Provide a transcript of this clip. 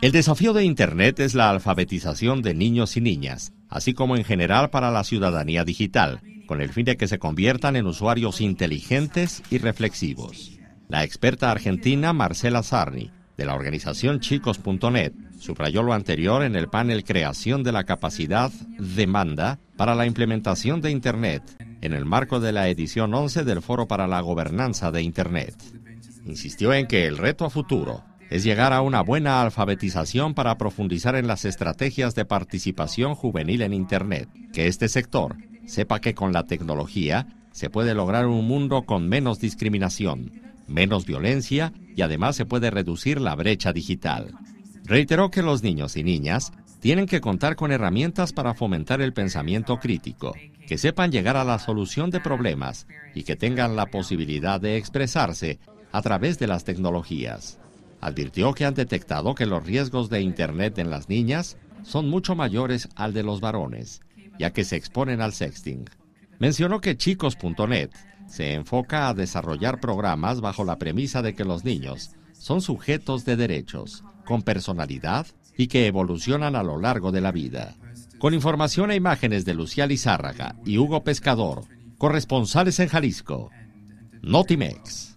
El desafío de Internet es la alfabetización de niños y niñas, así como en general para la ciudadanía digital, con el fin de que se conviertan en usuarios inteligentes y reflexivos. La experta argentina Marcela Sarni, de la organización chicos.net, subrayó lo anterior en el panel Creación de la Capacidad Demanda para la Implementación de Internet, en el marco de la edición 11 del Foro para la Gobernanza de Internet. Insistió en que el reto a futuro es llegar a una buena alfabetización para profundizar en las estrategias de participación juvenil en Internet. Que este sector sepa que con la tecnología se puede lograr un mundo con menos discriminación, menos violencia y además se puede reducir la brecha digital. Reiteró que los niños y niñas tienen que contar con herramientas para fomentar el pensamiento crítico, que sepan llegar a la solución de problemas y que tengan la posibilidad de expresarse a través de las tecnologías advirtió que han detectado que los riesgos de Internet en las niñas son mucho mayores al de los varones, ya que se exponen al sexting. Mencionó que chicos.net se enfoca a desarrollar programas bajo la premisa de que los niños son sujetos de derechos, con personalidad y que evolucionan a lo largo de la vida. Con información e imágenes de Lucía Lizárraga y Hugo Pescador, corresponsales en Jalisco, Notimex.